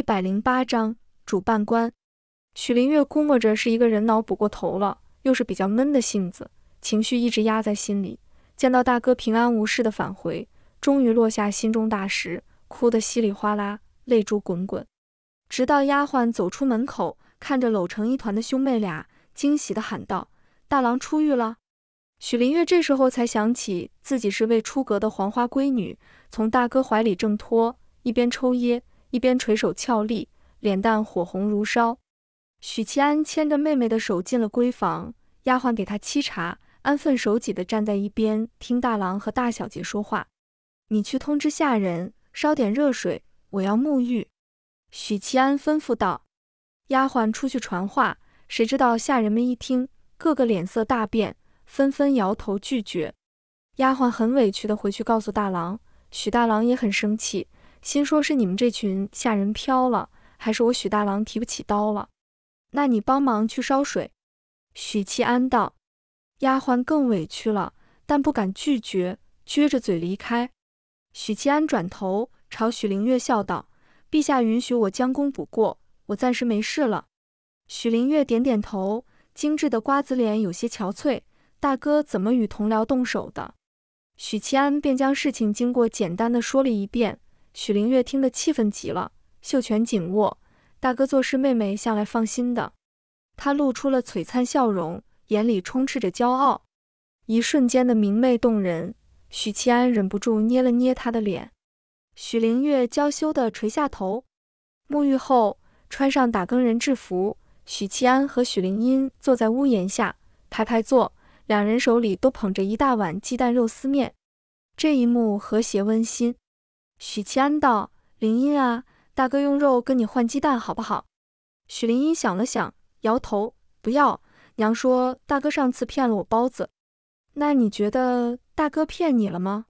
一百零八章主办官许林月估摸着是一个人脑补过头了，又是比较闷的性子，情绪一直压在心里。见到大哥平安无事的返回，终于落下心中大石，哭得稀里哗啦，泪珠滚滚。直到丫鬟走出门口，看着搂成一团的兄妹俩，惊喜地喊道：“大郎出狱了！”许林月这时候才想起自己是未出阁的黄花闺女，从大哥怀里挣脱，一边抽噎。一边垂手俏立，脸蛋火红如烧。许七安牵着妹妹的手进了闺房，丫鬟给她沏茶，安分守己地站在一边听大郎和大小姐说话。你去通知下人，烧点热水，我要沐浴。许七安吩咐道。丫鬟出去传话，谁知道下人们一听，个个脸色大变，纷纷摇头拒绝。丫鬟很委屈地回去告诉大郎，许大郎也很生气。心说：“是你们这群下人飘了，还是我许大郎提不起刀了？”那你帮忙去烧水。”许七安道。丫鬟更委屈了，但不敢拒绝，撅着嘴离开。许七安转头朝许灵月笑道：“陛下允许我将功补过，我暂时没事了。”许灵月点点头，精致的瓜子脸有些憔悴。“大哥怎么与同僚动手的？”许七安便将事情经过简单的说了一遍。许灵月听得气愤极了，秀拳紧握。大哥做事，妹妹向来放心的。她露出了璀璨笑容，眼里充斥着骄傲，一瞬间的明媚动人。许七安忍不住捏了捏他的脸。许灵月娇羞地垂下头。沐浴后，穿上打更人制服，许七安和许灵音坐在屋檐下，排排坐，两人手里都捧着一大碗鸡蛋肉丝面。这一幕和谐温馨。许七安道：“林英啊，大哥用肉跟你换鸡蛋，好不好？”许林英想了想，摇头：“不要。”娘说：“大哥上次骗了我包子。”那你觉得大哥骗你了吗？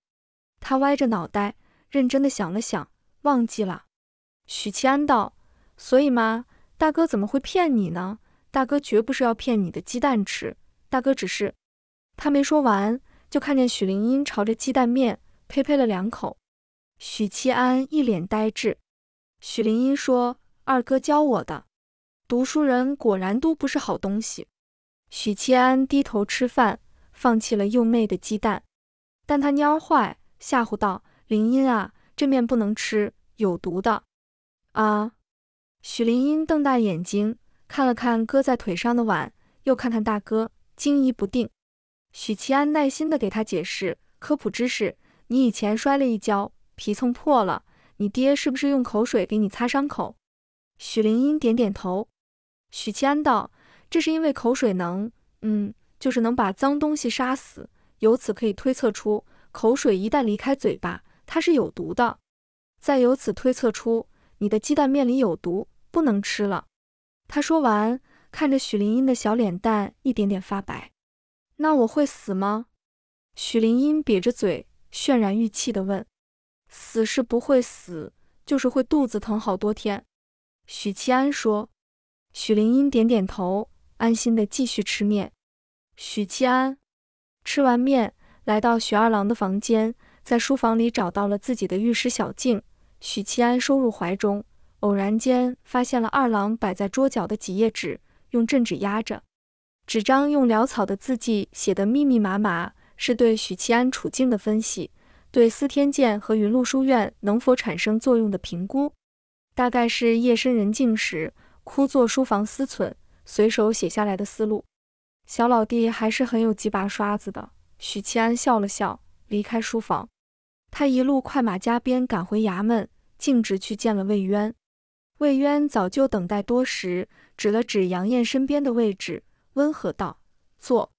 他歪着脑袋，认真的想了想，忘记了。许七安道：“所以嘛，大哥怎么会骗你呢？大哥绝不是要骗你的鸡蛋吃，大哥只是……”他没说完，就看见许林音朝着鸡蛋面呸呸了两口。许七安一脸呆滞，许林音说：“二哥教我的，读书人果然都不是好东西。”许七安低头吃饭，放弃了幼妹的鸡蛋，但他蔫儿坏，吓唬道：“林音啊，这面不能吃，有毒的。”啊！许林音瞪大眼睛看了看搁在腿上的碗，又看看大哥，惊疑不定。许七安耐心地给他解释科普知识：“你以前摔了一跤。”皮蹭破了，你爹是不是用口水给你擦伤口？许灵音点点头。许七安道：“这是因为口水能，嗯，就是能把脏东西杀死。由此可以推测出，口水一旦离开嘴巴，它是有毒的。再由此推测出，你的鸡蛋面里有毒，不能吃了。”他说完，看着许灵音的小脸蛋一点点发白。那我会死吗？许灵音瘪着嘴，泫然欲泣地问。死是不会死，就是会肚子疼好多天。许七安说。许灵英点点头，安心的继续吃面。许七安吃完面，来到许二郎的房间，在书房里找到了自己的玉石小镜，许七安收入怀中。偶然间发现了二郎摆在桌角的几页纸，用镇纸压着，纸张用潦草的字迹写得密密麻麻，是对许七安处境的分析。对司天监和云露书院能否产生作用的评估，大概是夜深人静时，枯坐书房思忖，随手写下来的思路。小老弟还是很有几把刷子的。许七安笑了笑，离开书房。他一路快马加鞭赶回衙门，径直去见了魏渊。魏渊早就等待多时，指了指杨艳身边的位置，温和道：“坐。”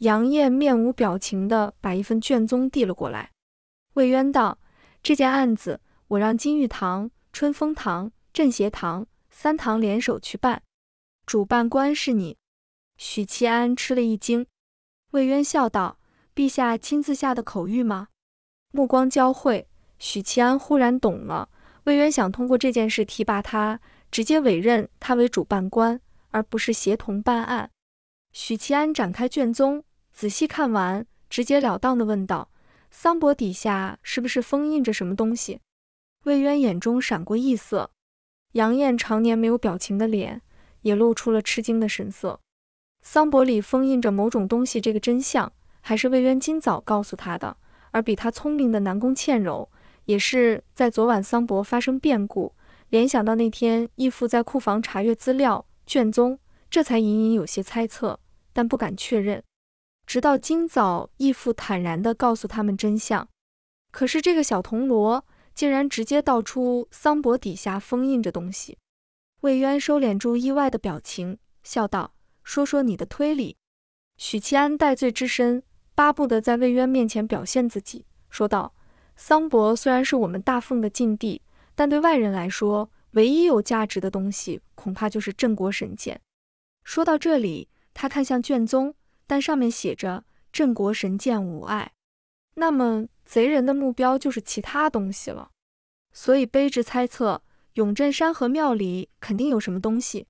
杨艳面无表情地把一份卷宗递了过来。魏渊道：“这件案子，我让金玉堂、春风堂、镇邪堂三堂联手去办，主办官是你。”许七安吃了一惊。魏渊笑道：“陛下亲自下的口谕吗？”目光交汇，许七安忽然懂了。魏渊想通过这件事提拔他，直接委任他为主办官，而不是协同办案。许七安展开卷宗，仔细看完，直截了当的问道。桑帛底下是不是封印着什么东西？魏渊眼中闪过异色，杨艳常年没有表情的脸也露出了吃惊的神色。桑帛里封印着某种东西，这个真相还是魏渊今早告诉他的。而比他聪明的南宫倩柔，也是在昨晚桑帛发生变故，联想到那天义父在库房查阅资料卷宗，这才隐隐有些猜测，但不敢确认。直到今早，义父坦然地告诉他们真相。可是这个小铜锣竟然直接道出桑帛底下封印着东西。魏渊收敛住意外的表情，笑道：“说说你的推理。”许七安戴罪之身，巴不得在魏渊面前表现自己，说道：“桑帛虽然是我们大奉的禁地，但对外人来说，唯一有价值的东西，恐怕就是镇国神剑。”说到这里，他看向卷宗。但上面写着“镇国神剑无碍”，那么贼人的目标就是其他东西了。所以卑职猜测，永镇山和庙里肯定有什么东西，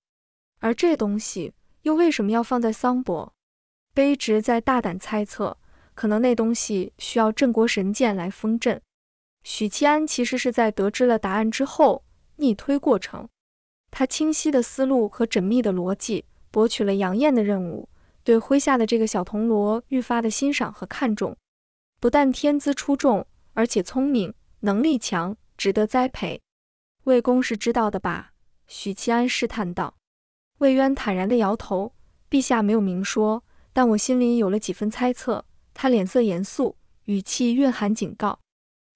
而这东西又为什么要放在桑帛？卑职在大胆猜测，可能那东西需要镇国神剑来封镇。许七安其实是在得知了答案之后逆推过程，他清晰的思路和缜密的逻辑博取了杨艳的任务。对麾下的这个小铜锣愈发的欣赏和看重，不但天资出众，而且聪明，能力强，值得栽培。魏公是知道的吧？许七安试探道。魏渊坦然地摇头：“陛下没有明说，但我心里有了几分猜测。”他脸色严肃，语气蕴含警告：“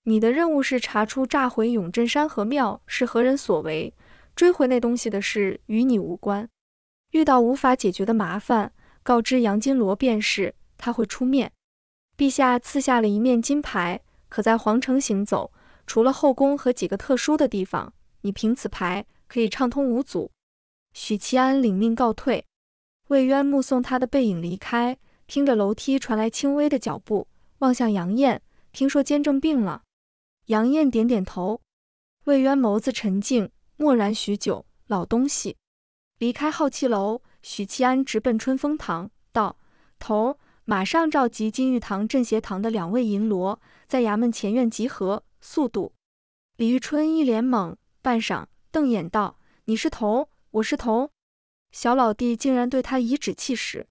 你的任务是查出炸毁永镇山河庙是何人所为，追回那东西的事与你无关。遇到无法解决的麻烦。”告知杨金罗便是，他会出面。陛下赐下了一面金牌，可在皇城行走，除了后宫和几个特殊的地方，你凭此牌可以畅通无阻。许其安领命告退。魏渊目送他的背影离开，听着楼梯传来轻微的脚步，望向杨艳，听说监正病了。杨艳点点头。魏渊眸子沉静，默然许久。老东西，离开好奇楼。许七安直奔春风堂，道：“头，马上召集金玉堂、镇邪堂的两位银罗，在衙门前院集合，速度！”李玉春一脸懵，半晌，瞪眼道：“你是头，我是头，小老弟竟然对他颐指气使！”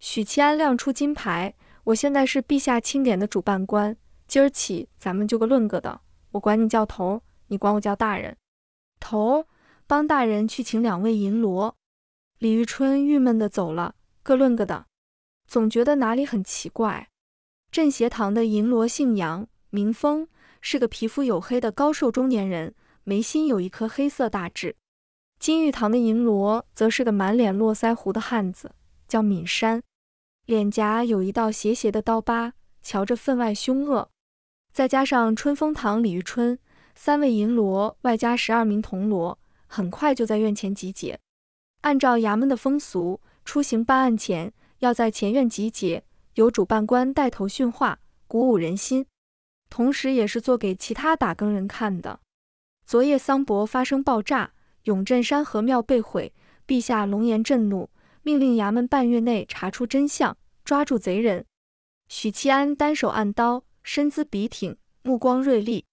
许七安亮出金牌：“我现在是陛下钦点的主办官，今儿起咱们就个论个的，我管你叫头，你管我叫大人。头，帮大人去请两位银罗。”李玉春郁闷的走了，各论各的，总觉得哪里很奇怪。镇邪堂的银罗姓杨，名峰，是个皮肤黝黑的高瘦中年人，眉心有一颗黑色大痣。金玉堂的银罗则是个满脸络腮胡的汉子，叫敏山，脸颊有一道斜斜的刀疤，瞧着分外凶恶。再加上春风堂李玉春三位银罗，外加十二名铜锣，很快就在院前集结。按照衙门的风俗，出行办案前要在前院集结，由主办官带头训话，鼓舞人心，同时也是做给其他打更人看的。昨夜桑博发生爆炸，永镇山河庙被毁，陛下龙颜震怒，命令衙门半月内查出真相，抓住贼人。许七安单手按刀，身姿笔挺，目光锐利。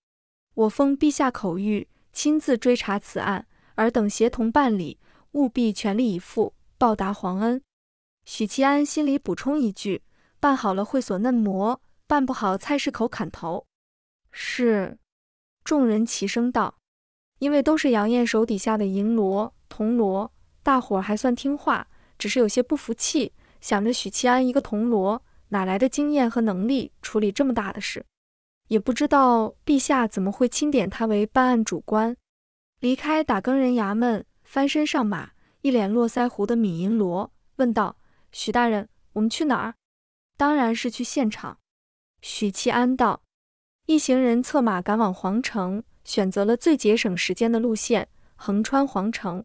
我奉陛下口谕，亲自追查此案，尔等协同办理。务必全力以赴报答皇恩。许七安心里补充一句：“办好了会所嫩模，办不好菜市口砍头。”是。众人齐声道：“因为都是杨艳手底下的银锣铜锣，大伙还算听话，只是有些不服气，想着许七安一个铜锣哪来的经验和能力处理这么大的事？也不知道陛下怎么会钦点他为办案主官。”离开打更人衙门。翻身上马，一脸络腮胡的米银罗问道：“许大人，我们去哪儿？”“当然是去现场。”许七安道。一行人策马赶往皇城，选择了最节省时间的路线，横穿皇城。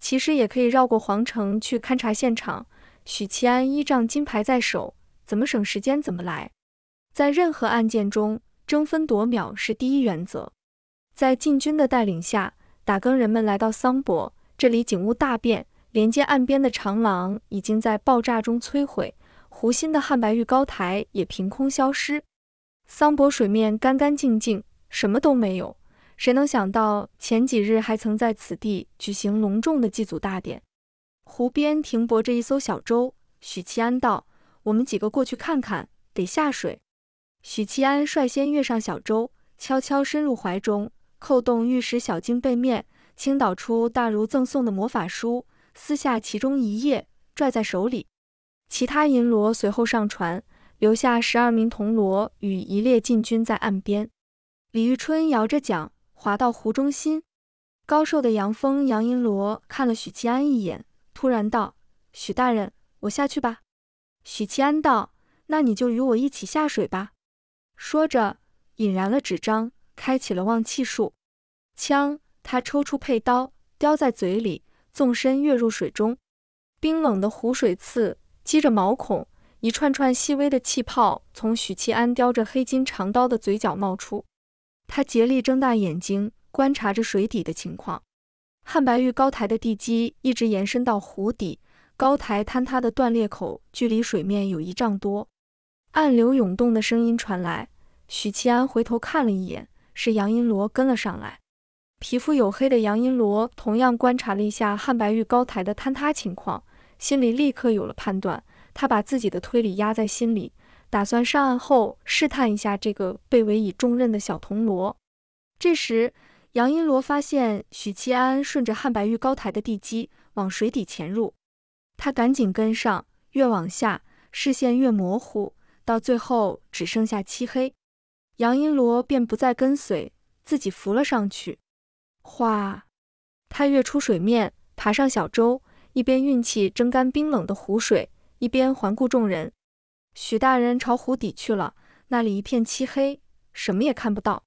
其实也可以绕过皇城去勘察现场。许七安依仗金牌在手，怎么省时间怎么来。在任何案件中，争分夺秒是第一原则。在禁军的带领下。打更人们来到桑泊，这里景物大变。连接岸边的长廊已经在爆炸中摧毁，湖心的汉白玉高台也凭空消失。桑泊水面干干净净，什么都没有。谁能想到前几日还曾在此地举行隆重的祭祖大典？湖边停泊着一艘小舟，许七安道：“我们几个过去看看，得下水。”许七安率先跃上小舟，悄悄深入怀中。扣动玉石小径背面，倾倒出大如赠送的魔法书，撕下其中一页，拽在手里。其他银锣随后上船，留下十二名铜锣与一列禁军在岸边。李玉春摇着桨，划到湖中心。高瘦的杨峰、杨银锣看了许七安一眼，突然道：“许大人，我下去吧。”许七安道：“那你就与我一起下水吧。”说着，引燃了纸张。开启了望气术，枪。他抽出佩刀，叼在嘴里，纵身跃入水中。冰冷的湖水刺击着毛孔，一串串细微的气泡从许七安叼着黑金长刀的嘴角冒出。他竭力睁大眼睛，观察着水底的情况。汉白玉高台的地基一直延伸到湖底，高台坍塌的断裂口距离水面有一丈多。暗流涌动的声音传来，许七安回头看了一眼。是杨英罗跟了上来。皮肤黝黑的杨英罗同样观察了一下汉白玉高台的坍塌情况，心里立刻有了判断。他把自己的推理压在心里，打算上岸后试探一下这个被委以重任的小铜锣。这时，杨英罗发现许七安顺着汉白玉高台的地基往水底潜入，他赶紧跟上。越往下，视线越模糊，到最后只剩下漆黑。杨英罗便不再跟随，自己浮了上去。哗，他跃出水面，爬上小舟，一边运气蒸干冰冷的湖水，一边环顾众人。许大人朝湖底去了，那里一片漆黑，什么也看不到。